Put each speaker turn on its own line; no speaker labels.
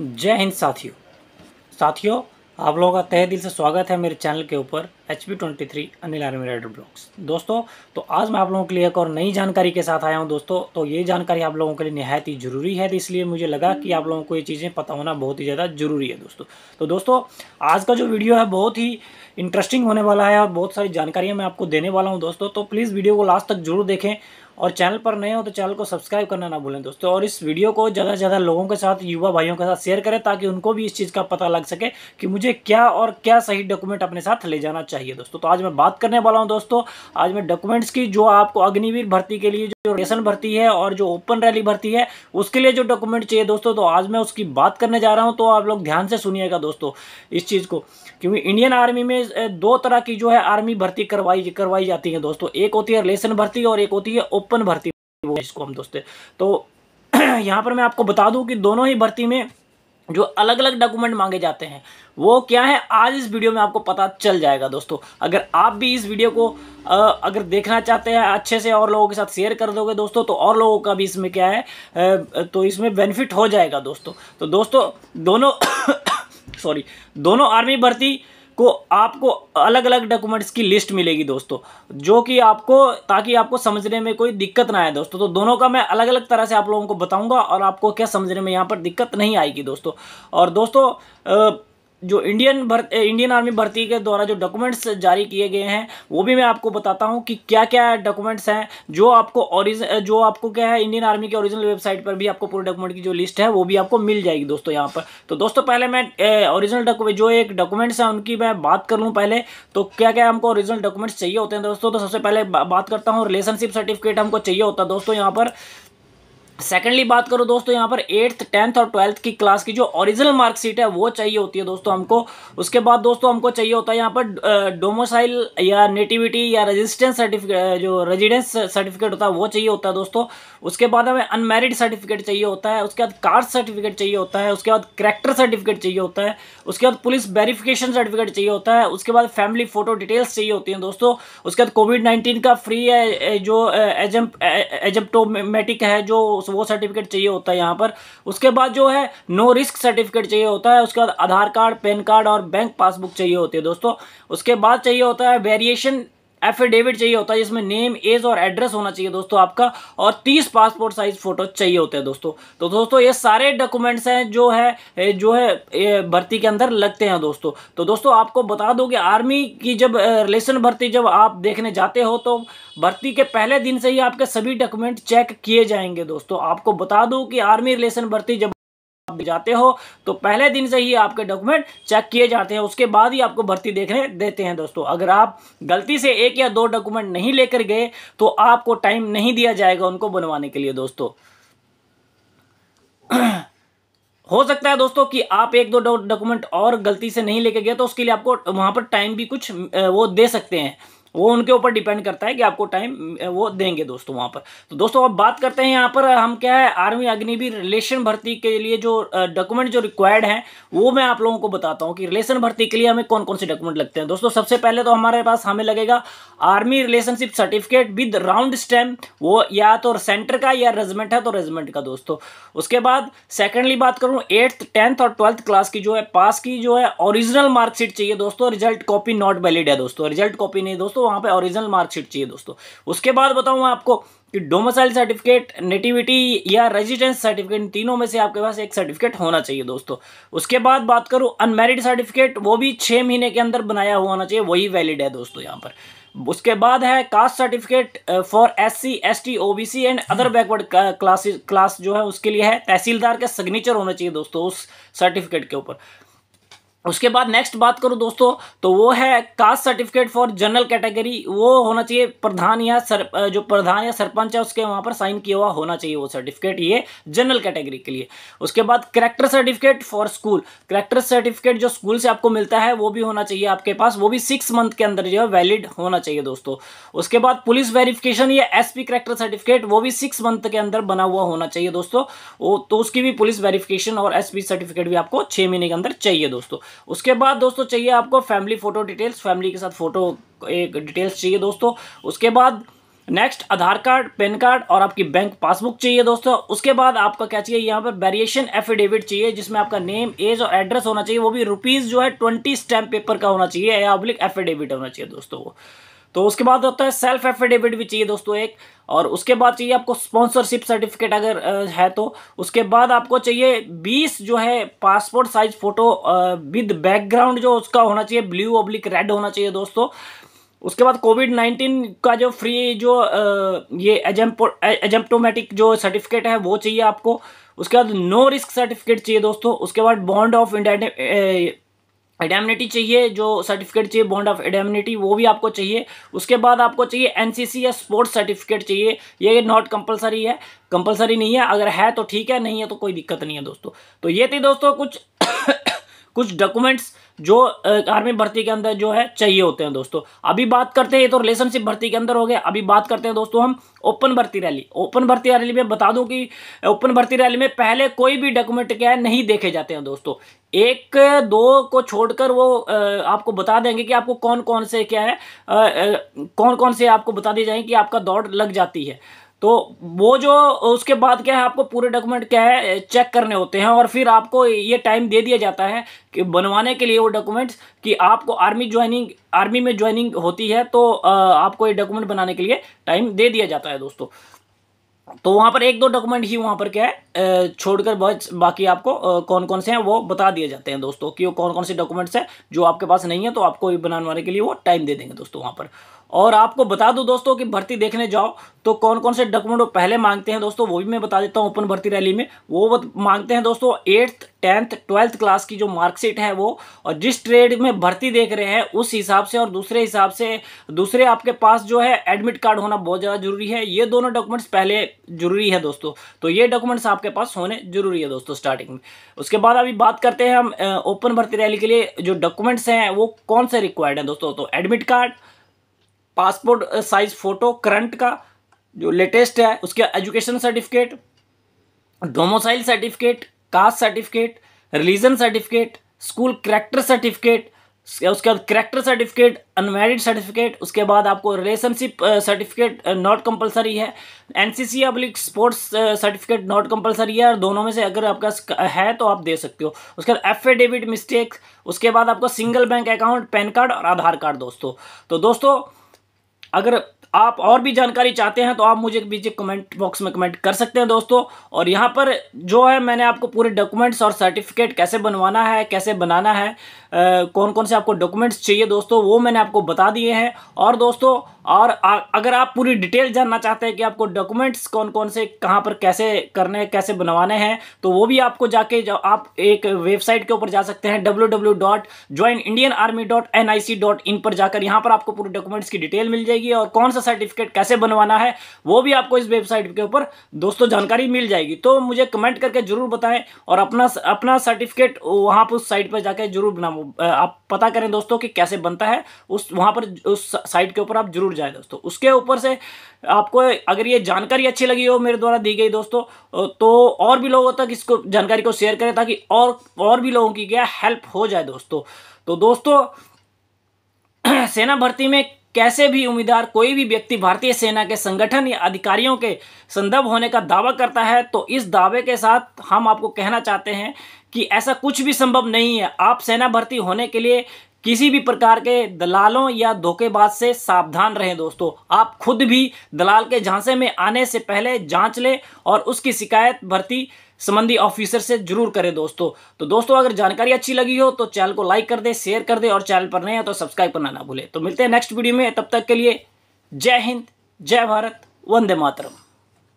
जय हिंद साथियों साथियों आप लोगों का तहे दिल से स्वागत है मेरे चैनल के ऊपर H P twenty three Anil army rider blocks दोस्तों तो आज मैं आप लोगों के लिए एक और नई जानकारी के साथ आया हूं दोस्तों तो ये जानकारी आप लोगों के लिए नहायत ही ज़रूरी है तो इसलिए मुझे लगा कि आप लोगों को ये चीज़ें पता होना बहुत ही ज़्यादा ज़रूरी है दोस्तों तो दोस्तों आज का जो वीडियो है बहुत ही इंटरेस्टिंग होने वाला है और बहुत सारी जानकारियाँ मैं आपको देने वाला हूँ दोस्तों तो प्लीज़ वीडियो को लास्ट तक जरूर देखें और चैनल पर नए हो तो चैनल को सब्सक्राइब करना ना भूलें दोस्तों और इस वीडियो को ज़्यादा से ज़्यादा लोगों के साथ युवा भाइयों के साथ शेयर करें ताकि उनको भी इस चीज़ का पता लग सके कि मुझे क्या और क्या सही डॉक्यूमेंट अपने साथ ले जाना चाहिए चाहिए दोस्तों तो आज मैं बात करने वाला हूँ दोस्तों आज मैं डॉक्यूमेंट्स की जो आपको अग्निवीर भर्ती के लिए जो रेशन भर्ती है और जो ओपन रैली भर्ती है उसके लिए जो डॉक्यूमेंट चाहिए दोस्तों तो आज मैं उसकी बात करने जा रहा हूँ तो आप लोग ध्यान से सुनिएगा दोस्तों इस चीज़ को क्योंकि इंडियन आर्मी में दो तरह की जो है आर्मी भर्ती करवाई करवाई जाती है दोस्तों एक होती है रेशन भर्ती और एक होती है ओपन भर्ती इसको हम दोस्तों तो यहाँ पर मैं आपको बता दूँ कि दोनों ही भर्ती में जो अलग अलग डॉक्यूमेंट मांगे जाते हैं वो क्या है आज इस वीडियो में आपको पता चल जाएगा दोस्तों अगर आप भी इस वीडियो को अगर देखना चाहते हैं अच्छे से और लोगों के साथ शेयर कर दोगे दोस्तों तो और लोगों का भी इसमें क्या है तो इसमें बेनिफिट हो जाएगा दोस्तों तो दोस्तों दोनों सॉरी दोनों आर्मी भर्ती को आपको अलग अलग डॉक्यूमेंट्स की लिस्ट मिलेगी दोस्तों जो कि आपको ताकि आपको समझने में कोई दिक्कत ना आए दोस्तों तो दोनों का मैं अलग अलग तरह से आप लोगों को बताऊंगा और आपको क्या समझने में यहाँ पर दिक्कत नहीं आएगी दोस्तों और दोस्तों जो इंडियन भर्ती इंडियन आर्मी भर्ती के द्वारा जो डॉक्यूमेंट्स जारी किए गए हैं वो भी मैं आपको बताता हूँ कि क्या क्या डॉक्यूमेंट्स हैं जो आपको ओरिज जो आपको क्या है इंडियन आर्मी के ओरिजिनल वेबसाइट पर भी आपको पूरे डॉक्यूमेंट की जो लिस्ट है वो भी आपको मिल जाएगी दोस्तों यहाँ पर तो दोस्तों पहले मैं ओरिजिनल डॉक्यूमेंट जो एक डॉक्यूमेंट्स हैं उनकी मैं बात कर लूँ पहले तो क्या क्या हमको ओरिजिनल डॉक्यूमेंट्स चाहिए होते हैं दोस्तों तो सबसे पहले बात करता हूँ रिलेशनशिप सर्टिफिकेट हमको चाहिए होता है दोस्तों यहाँ पर सेकेंडली बात करो दोस्तों यहाँ पर एट्थ टेंथ और ट्वेल्थ की क्लास की जो ओरिजिनल मार्कशीट है वो चाहिए होती है दोस्तों हमको उसके बाद दोस्तों हमको चाहिए होता है यहाँ पर डोमोसाइल या नेटिविटी या रेजिस्टेंस सर्टिफिकेट जो रेजिडेंस सर्टिफिकेट होता है वो चाहिए होता है दोस्तों उसके बाद हमें अनमेरिड सर्टिफिकेट चाहिए होता है उसके बाद कास्ट सर्टिफिकेट चाहिए होता है उसके बाद करेक्टर सर्टिफिकेट चाहिए होता है उसके बाद पुलिस वेरिफिकेशन सर्टिफिकेट चाहिए होता है उसके बाद फैमिली फोटो डिटेल्स चाहिए होती हैं दोस्तों उसके बाद कोविड नाइन्टीन का फ्री है जो एजम्पटोमेटिक है जो तो वो सर्टिफिकेट चाहिए होता है यहाँ पर उसके बाद जो है नो रिस्क सर्टिफिकेट चाहिए होता है उसके बाद आधार कार्ड पैन कार्ड और बैंक पासबुक चाहिए होती है दोस्तों उसके बाद चाहिए होता है वेरिएशन एफिडेविट चाहिए होता है जिसमें नेम एज और एड्रेस होना चाहिए दोस्तों आपका और 30 पासपोर्ट साइज फोटो चाहिए होते हैं दोस्तों तो दोस्तों ये सारे डॉक्यूमेंट्स हैं जो है जो है भर्ती के अंदर लगते हैं दोस्तों तो दोस्तों आपको बता दो कि आर्मी की जब रिलेशन भर्ती जब आप देखने जाते हो तो भर्ती के पहले दिन से ही आपके सभी डॉक्यूमेंट चेक किए जाएंगे दोस्तों आपको बता दूँ कि आर्मी रिलेशन भर्ती जब जाते हो तो पहले दिन से ही आपके डॉक्यूमेंट चेक किए जाते हैं उसके बाद ही आपको भर्ती देखने देते हैं दोस्तों अगर आप गलती से एक या दो डॉक्यूमेंट नहीं लेकर गए तो आपको टाइम नहीं दिया जाएगा उनको बनवाने के लिए दोस्तों हो सकता है दोस्तों कि आप एक दो डॉक्यूमेंट और गलती से नहीं लेके गए तो उसके लिए आपको वहां पर टाइम भी कुछ वो दे सकते हैं वो उनके ऊपर डिपेंड करता है कि आपको टाइम वो देंगे दोस्तों वहाँ पर तो दोस्तों अब बात करते हैं यहाँ पर हम क्या है आर्मी अग्निवीर रिलेशन भर्ती के लिए जो डॉक्यूमेंट जो रिक्वायर्ड हैं वो मैं आप लोगों को बताता हूँ कि रिलेशन भर्ती के लिए हमें कौन कौन से डॉक्यूमेंट लगते हैं दोस्तों सबसे पहले तो हमारे पास हमें लगेगा army relationship certificate with round stamp वो या तो सेंटर का या रेजिमेंट है तो रेजिमेंट का दोस्तों उसके बाद सेकेंडली बात करूँ एट्थ टेंथ और ट्वेल्थ क्लास की जो है पास की जो है ओरिजिनल मार्कशीट चाहिए दोस्तों रिजल्ट कॉपी नॉट वैलिड है दोस्तों रिजल्ट कॉपी नहीं दोस्तों तो वहाँ पे ओरिजिनल मार्कशीट चाहिए दोस्तों उसके बाद बताऊँ आपको कि डोमिसाइल सर्टिफिकेट नेटिविटी या रेजिडेंस सर्टिफिकेट तीनों में से आपके पास एक सर्टिफिकेट होना चाहिए दोस्तों उसके बाद बात करूँ अनमेरिड सर्टिफिकेट वो भी छः महीने के अंदर बनाया हुआ होना चाहिए वही वैलिड है दोस्तों यहाँ पर उसके बाद है caste certificate for S C S T O B C and other backward classes class जो है उसके लिए है तहसीलदार का सिग्नेचर होना चाहिए दोस्तों उस सर्टिफिकेट के ऊपर उसके बाद नेक्स्ट बात करूं दोस्तों तो वो है caste certificate for general category वो होना चाहिए प्रधान या सर जो प्रधान या सरपंच है उसके वहां पर साइन किया हुआ होना चाहिए वो सर्टिफिकेट ये जनरल कैटेगरी के लिए उसके बाद character certificate for school character certificate जो स्कूल से आपको मिलता है वो भी होना चाहिए आपके पास वो भी सिक्स मंथ के अंदर जो है वैलिड होना चाहिए दोस्तों उसके बाद पुलिस वेरिफिकेशन या एस पी करेक्टर सर्टिफिकेट वो भी सिक्स मंथ के अंदर बना हुआ होना चाहिए दोस्तों तो उसकी भी पुलिस वेरिफिकेशन और एस सर्टिफिकेट भी आपको छः महीने के अंदर चाहिए दोस्तों उसके बाद दोस्तों चाहिए आपको फैमिली फोटो डिटेल्स फैमिली के साथ फोटो एक डिटेल्स चाहिए दोस्तों उसके बाद next Aadhaar card pan card और आपकी बैंक पासबुक चाहिए दोस्तों उसके बाद आपका क्या चाहिए यहाँ पर वेरिएशन एफिडेविट चाहिए जिसमें आपका नेम एज और एड्रेस होना चाहिए वो भी रुपीज़ जो है ट्वेंटी स्टैम्प पेपर का होना चाहिए या पब्लिक एफिडेविट होना चाहिए दोस्तों वो तो उसके बाद होता है सेल्फ एफिडेविट भी चाहिए दोस्तों एक और उसके बाद चाहिए आपको स्पॉन्सरशिप सर्टिफिकेट अगर है तो उसके बाद आपको चाहिए 20 जो है passport size photo with background जो उसका होना चाहिए ब्लू ऑब्लिक रेड होना चाहिए दोस्तों उसके बाद कोविड नाइन्टीन का जो फ्री जो ये एजम्प्टोमेटिक जो सर्टिफिकेट है वो चाहिए आपको उसके बाद नो रिस्क सर्टिफिकेट चाहिए दोस्तों उसके बाद बॉन्ड ऑफ इंडिया एडेमिनिटी चाहिए जो सर्टिफिकेट चाहिए बॉन्ड ऑफ एडेमिनिटी वो भी आपको चाहिए उसके बाद आपको चाहिए एनसीसी या स्पोर्ट्स सर्टिफिकेट चाहिए ये नॉट कंपलसरी है कंपलसरी नहीं है अगर है तो ठीक है नहीं है तो कोई दिक्कत नहीं है दोस्तों तो ये थी दोस्तों कुछ कुछ डॉक्यूमेंट्स जो आर्मी भर्ती के अंदर जो है चाहिए होते हैं दोस्तों अभी बात करते हैं ये तो रिलेशनशिप भर्ती के अंदर हो गया अभी बात करते हैं दोस्तों हम ओपन भर्ती रैली ओपन भर्ती रैली में बता दूं कि ओपन भर्ती रैली में पहले कोई भी डॉक्यूमेंट क्या है नहीं देखे जाते हैं दोस्तों एक दो को छोड़कर वो आपको बता देंगे कि आपको कौन कौन से क्या है कौन कौन से आपको बता दिए जाएंगे कि आपका दौड़ लग जाती है तो वो जो उसके बाद क्या है आपको पूरे डॉक्यूमेंट क्या है चेक करने होते हैं और फिर आपको ये टाइम दे दिया जाता है कि बनवाने के लिए वो डॉक्यूमेंट्स कि आपको आर्मी ज्वाइनिंग आर्मी में ज्वाइनिंग होती है तो आपको ये डॉक्यूमेंट बनाने के लिए टाइम दे दिया जाता है दोस्तों तो वहाँ पर एक दो डॉक्यूमेंट ही वहाँ पर क्या है छोड़कर बस बाकी आपको कौन कौन से हैं वो बता दिए जाते हैं दोस्तों कि वो कौन कौन से डॉक्यूमेंट्स हैं जो आपके पास नहीं है तो आपको बनाने के लिए वो टाइम दे देंगे दोस्तों वहाँ पर और आपको बता दूँ दोस्तों कि भर्ती देखने जाओ तो कौन कौन से डॉक्यूमेंट वो पहले मांगते हैं दोस्तों वो भी मैं बता देता हूँ ओपन भर्ती रैली में वो मांगते हैं दोस्तों एट्थ टेंथ ट्वेल्थ क्लास की जो मार्कशीट है वो और जिस ट्रेड में भर्ती देख रहे हैं उस हिसाब से और दूसरे हिसाब से दूसरे आपके पास जो है एडमिट कार्ड होना बहुत ज़्यादा जरूरी है ये दोनों डॉक्यूमेंट्स पहले जरूरी है दोस्तों तो ये डॉक्यूमेंट्स आपके पास होने जरूरी है दोस्तों स्टार्टिंग में उसके बाद अभी बात करते हैं हम ओपन भर्ती रैली के लिए जो डॉक्यूमेंट्स हैं वो कौन से रिक्वायर्ड हैं दोस्तों तो admit card passport size photo current का जो लेटेस्ट है उसके education certificate domicile certificate caste certificate religion certificate school character certificate उसके बाद करेक्टर सर्टिफिकेट अनमेरिड सर्टिफिकेट उसके बाद आपको रिलेशनशिप सर्टिफिकेट नॉट कंपलसरी है NCC public sports certificate not compulsory है और दोनों में से अगर आपका है तो आप दे सकते हो उसके बाद एफिडेविट मिस्टेक उसके बाद आपको single bank account pan card और आधार कार्ड दोस्तों तो दोस्तों अगर आप और भी जानकारी चाहते हैं तो आप मुझे बीजे कमेंट बॉक्स में कमेंट कर सकते हैं दोस्तों और यहाँ पर जो है मैंने आपको पूरे डॉक्यूमेंट्स और सर्टिफिकेट कैसे बनवाना है कैसे बनाना है आ, कौन कौन से आपको डॉक्यूमेंट्स चाहिए दोस्तों वो मैंने आपको बता दिए हैं और दोस्तों और अगर आप पूरी डिटेल जानना चाहते हैं कि आपको डॉक्यूमेंट्स कौन कौन से कहाँ पर कैसे करने कैसे बनवाने हैं तो वो भी आपको जाके जा, आप एक वेबसाइट के ऊपर जा सकते हैं W W dot join Indian army dot N I C dot in पर जाकर यहाँ पर आपको पूरे डॉक्यूमेंट्स की डिटेल मिल जाएगी और कौन सा सर्टिफिकेट कैसे बनवाना है वो भी आपको इस वेबसाइट के ऊपर दोस्तों जानकारी मिल जाएगी तो मुझे कमेंट करके जरूर बताएं और अपना अपना सर्टिफिकेट वहाँ पर उस साइट पर जाकर जरूर बना आप पता करें दोस्तों कि कैसे बनता है उस वहाँ पर उस साइट के ऊपर आप जरूर जाए दोस्तों उसके ऊपर से आपको अगर ये जानकारी अच्छी लगी हो मेरे द्वारा दी गई दोस्तों तो और भी लोगों तक इसको जानकारी को शेयर करें ताकि और और भी लोगों की क्या हेल्प हो जाए दोस्तों तो दोस्तों सेना भर्ती में कैसे भी उम्मीदवार कोई भी व्यक्ति भारतीय सेना के संगठन या अधिकारियों के संदर्भ होने का दावा करता है तो इस दावे के साथ हम आपको कहना चाहते हैं कि ऐसा कुछ भी संभव नहीं है आप सेना भर्ती होने के लिए किसी भी प्रकार के दलालों या धोखेबाज से सावधान रहें दोस्तों आप खुद भी दलाल के झांसे में आने से पहले जांच लें और उसकी शिकायत भर्ती संबंधी ऑफिसर से जरूर करें दोस्तों तो दोस्तों अगर जानकारी अच्छी लगी हो तो चैनल को लाइक कर दे शेयर कर दे और चैनल पर नए हैं तो सब्सक्राइब करना ना भूलें तो मिलते हैं नेक्स्ट वीडियो में तब तक के लिए जय हिंद जय भारत वंदे मातरम